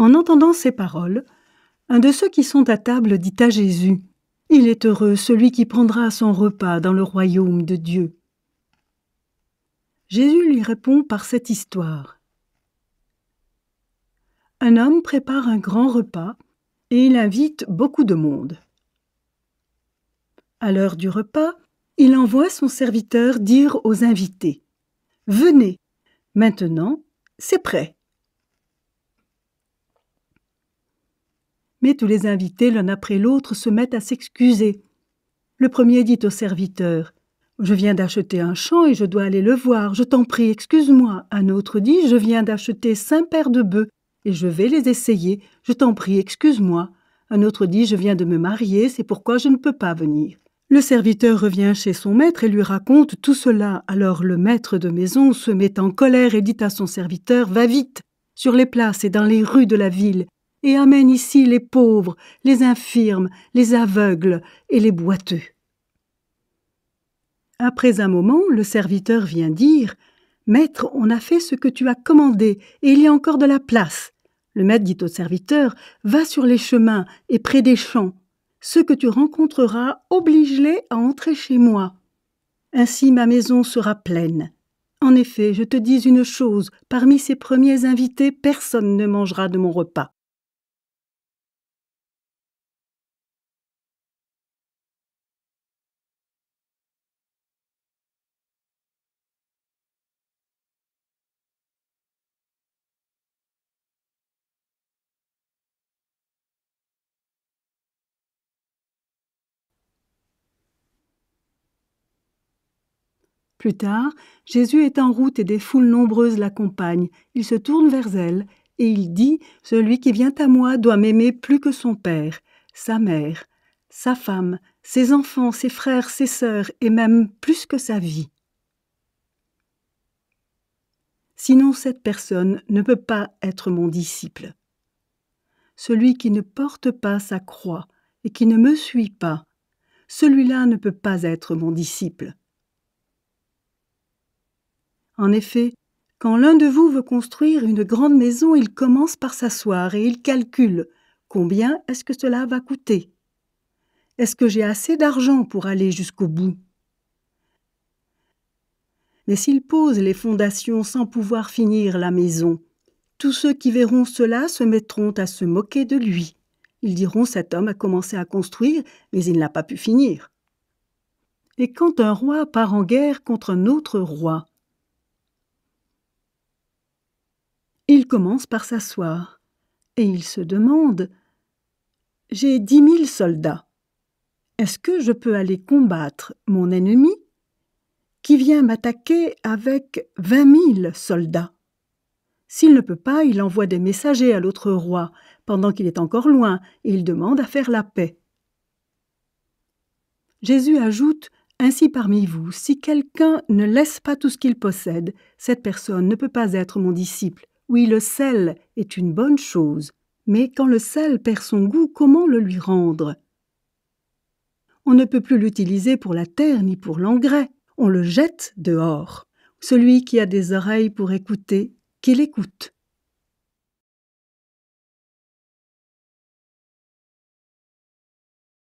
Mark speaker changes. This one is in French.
Speaker 1: En entendant ces paroles, un de ceux qui sont à table dit à Jésus, Il est heureux celui qui prendra son repas dans le royaume de Dieu. Jésus lui répond par cette histoire. Un homme prépare un grand repas et il invite beaucoup de monde. À l'heure du repas, il envoie son serviteur dire aux invités ⁇ Venez, maintenant, c'est prêt !⁇ Mais tous les invités, l'un après l'autre, se mettent à s'excuser. Le premier dit au serviteur Je viens d'acheter un champ et je dois aller le voir, je t'en prie, excuse-moi. Un autre dit Je viens d'acheter cinq paires de bœufs et je vais les essayer, je t'en prie, excuse-moi. Un autre dit Je viens de me marier, c'est pourquoi je ne peux pas venir. Le serviteur revient chez son maître et lui raconte tout cela. Alors le maître de maison se met en colère et dit à son serviteur Va vite, sur les places et dans les rues de la ville, et amène ici les pauvres, les infirmes, les aveugles et les boiteux. Après un moment, le serviteur vient dire Maître, on a fait ce que tu as commandé, et il y a encore de la place. Le maître dit au serviteur Va sur les chemins et près des champs. Ceux que tu rencontreras, oblige-les à entrer chez moi. Ainsi ma maison sera pleine. En effet, je te dis une chose, parmi ces premiers invités, personne ne mangera de mon repas. Plus tard, Jésus est en route et des foules nombreuses l'accompagnent. Il se tourne vers elle et il dit Celui qui vient à moi doit m'aimer plus que son père, sa mère, sa femme, ses enfants, ses frères, ses sœurs et même plus que sa vie. Sinon cette personne ne peut pas être mon disciple. Celui qui ne porte pas sa croix et qui ne me suit pas, celui-là ne peut pas être mon disciple. En effet, quand l'un de vous veut construire une grande maison, il commence par s'asseoir et il calcule combien est-ce que cela va coûter. Est-ce que j'ai assez d'argent pour aller jusqu'au bout Mais s'il pose les fondations sans pouvoir finir la maison, tous ceux qui verront cela se mettront à se moquer de lui. Ils diront cet homme a commencé à construire, mais il n'a pas pu finir. Et quand un roi part en guerre contre un autre roi, Il commence par s'asseoir, et il se demande J'ai dix mille soldats. Est-ce que je peux aller combattre mon ennemi qui vient m'attaquer avec vingt mille soldats S'il ne peut pas, il envoie des messagers à l'autre roi pendant qu'il est encore loin et il demande à faire la paix. Jésus ajoute ainsi parmi vous, si quelqu'un ne laisse pas tout ce qu'il possède, cette personne ne peut pas être mon disciple. Oui, le sel est une bonne chose, mais quand le sel perd son goût, comment le lui rendre On ne peut plus l'utiliser pour la terre ni pour l'engrais, on le jette dehors. Celui qui a des oreilles pour écouter, qu'il écoute.